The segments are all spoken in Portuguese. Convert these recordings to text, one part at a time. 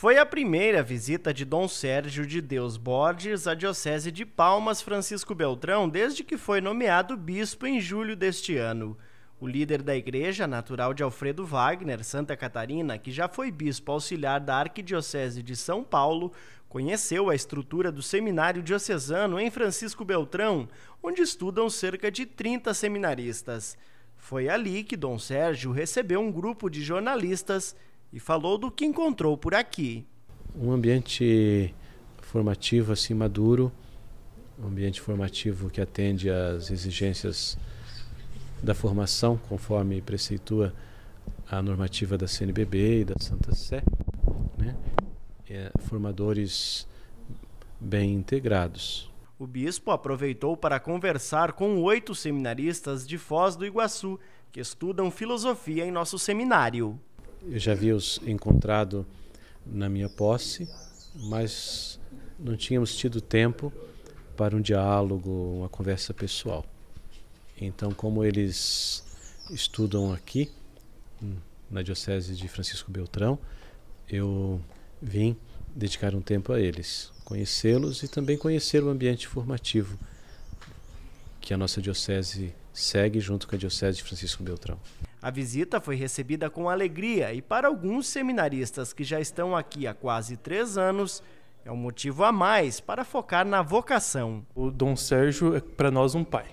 Foi a primeira visita de Dom Sérgio de Deus Borges à Diocese de Palmas Francisco Beltrão desde que foi nomeado bispo em julho deste ano. O líder da igreja, natural de Alfredo Wagner, Santa Catarina, que já foi bispo auxiliar da Arquidiocese de São Paulo, conheceu a estrutura do Seminário Diocesano em Francisco Beltrão, onde estudam cerca de 30 seminaristas. Foi ali que Dom Sérgio recebeu um grupo de jornalistas e falou do que encontrou por aqui. Um ambiente formativo assim maduro, um ambiente formativo que atende às exigências da formação, conforme preceitua a normativa da CNBB e da Santa Sé, né? É, formadores bem integrados. O bispo aproveitou para conversar com oito seminaristas de Foz do Iguaçu que estudam filosofia em nosso seminário eu já havia-os encontrado na minha posse, mas não tínhamos tido tempo para um diálogo, uma conversa pessoal. Então, como eles estudam aqui, hum, na Diocese de Francisco Beltrão, eu vim dedicar um tempo a eles, conhecê-los e também conhecer o ambiente formativo que a nossa Diocese segue junto com a Diocese de Francisco Beltrão. A visita foi recebida com alegria e, para alguns seminaristas que já estão aqui há quase três anos, é um motivo a mais para focar na vocação. O Dom Sérgio é para nós um pai.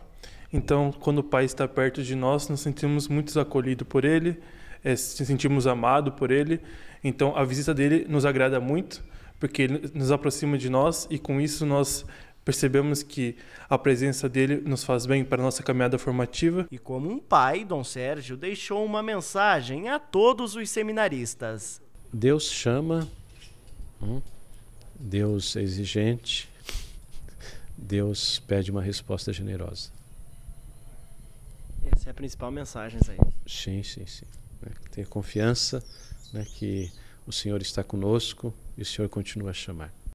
Então, quando o pai está perto de nós, nos sentimos muito acolhidos por ele, é, se sentimos amado por ele. Então, a visita dele nos agrada muito, porque ele nos aproxima de nós e com isso nós Percebemos que a presença dele nos faz bem para nossa caminhada formativa. E como um pai, Dom Sérgio deixou uma mensagem a todos os seminaristas. Deus chama, hum, Deus é exigente, Deus pede uma resposta generosa. Essa é a principal mensagem, aí. Sim, sim, sim. É, tenha confiança né, que o Senhor está conosco e o Senhor continua a chamar.